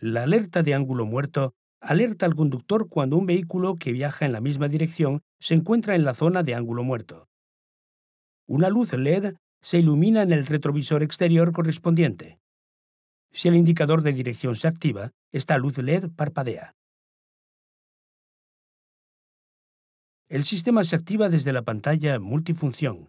La alerta de ángulo muerto alerta al conductor cuando un vehículo que viaja en la misma dirección se encuentra en la zona de ángulo muerto. Una luz LED se ilumina en el retrovisor exterior correspondiente. Si el indicador de dirección se activa, esta luz LED parpadea. El sistema se activa desde la pantalla multifunción.